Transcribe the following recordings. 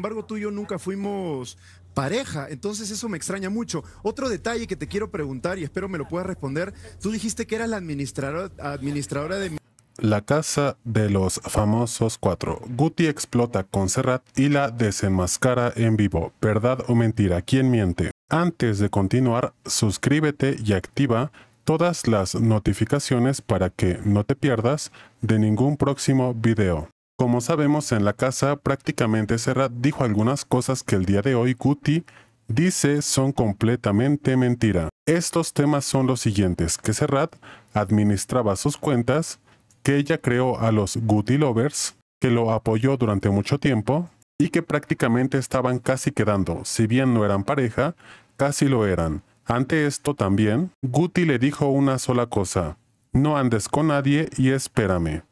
embargo tú y yo nunca fuimos pareja, entonces eso me extraña mucho. Otro detalle que te quiero preguntar y espero me lo puedas responder, tú dijiste que eras la administradora, administradora de... La casa de los famosos cuatro. Guti explota con Serrat y la desenmascara en vivo. ¿Verdad o mentira? ¿Quién miente? Antes de continuar, suscríbete y activa todas las notificaciones para que no te pierdas de ningún próximo video. Como sabemos, en la casa prácticamente Serrat dijo algunas cosas que el día de hoy Guti dice son completamente mentira. Estos temas son los siguientes, que Serrat administraba sus cuentas, que ella creó a los Guti Lovers, que lo apoyó durante mucho tiempo, y que prácticamente estaban casi quedando, si bien no eran pareja, casi lo eran. Ante esto también, Guti le dijo una sola cosa, no andes con nadie y espérame.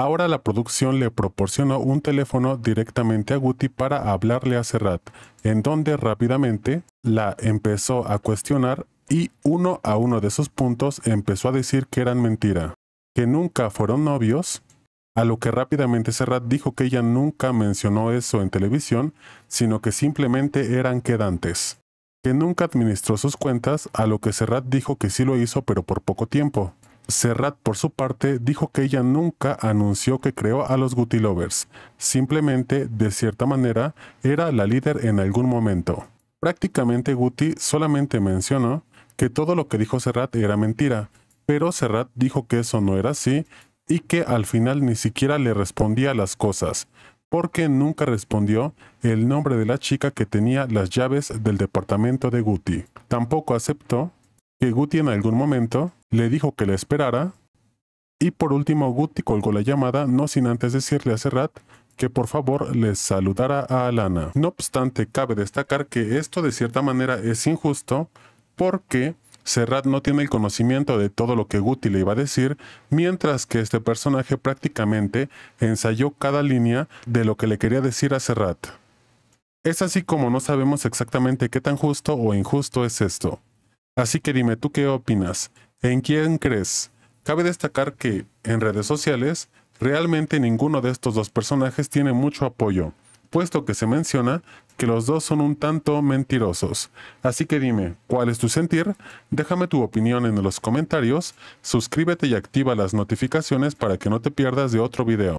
Ahora la producción le proporcionó un teléfono directamente a Guti para hablarle a Serrat, en donde rápidamente la empezó a cuestionar y uno a uno de sus puntos empezó a decir que eran mentira, que nunca fueron novios, a lo que rápidamente Serrat dijo que ella nunca mencionó eso en televisión, sino que simplemente eran quedantes, que nunca administró sus cuentas, a lo que Serrat dijo que sí lo hizo pero por poco tiempo, Serrat, por su parte, dijo que ella nunca anunció que creó a los Guti Lovers, simplemente, de cierta manera, era la líder en algún momento. Prácticamente Guti solamente mencionó que todo lo que dijo Serrat era mentira, pero Serrat dijo que eso no era así y que al final ni siquiera le respondía las cosas, porque nunca respondió el nombre de la chica que tenía las llaves del departamento de Guti. Tampoco aceptó que Guti en algún momento le dijo que le esperara. Y por último, Guti colgó la llamada, no sin antes decirle a Serrat que por favor le saludara a Alana. No obstante, cabe destacar que esto de cierta manera es injusto porque Serrat no tiene el conocimiento de todo lo que Guti le iba a decir, mientras que este personaje prácticamente ensayó cada línea de lo que le quería decir a Serrat. Es así como no sabemos exactamente qué tan justo o injusto es esto. Así que dime tú qué opinas, ¿en quién crees? Cabe destacar que, en redes sociales, realmente ninguno de estos dos personajes tiene mucho apoyo, puesto que se menciona que los dos son un tanto mentirosos. Así que dime, ¿cuál es tu sentir? Déjame tu opinión en los comentarios, suscríbete y activa las notificaciones para que no te pierdas de otro video.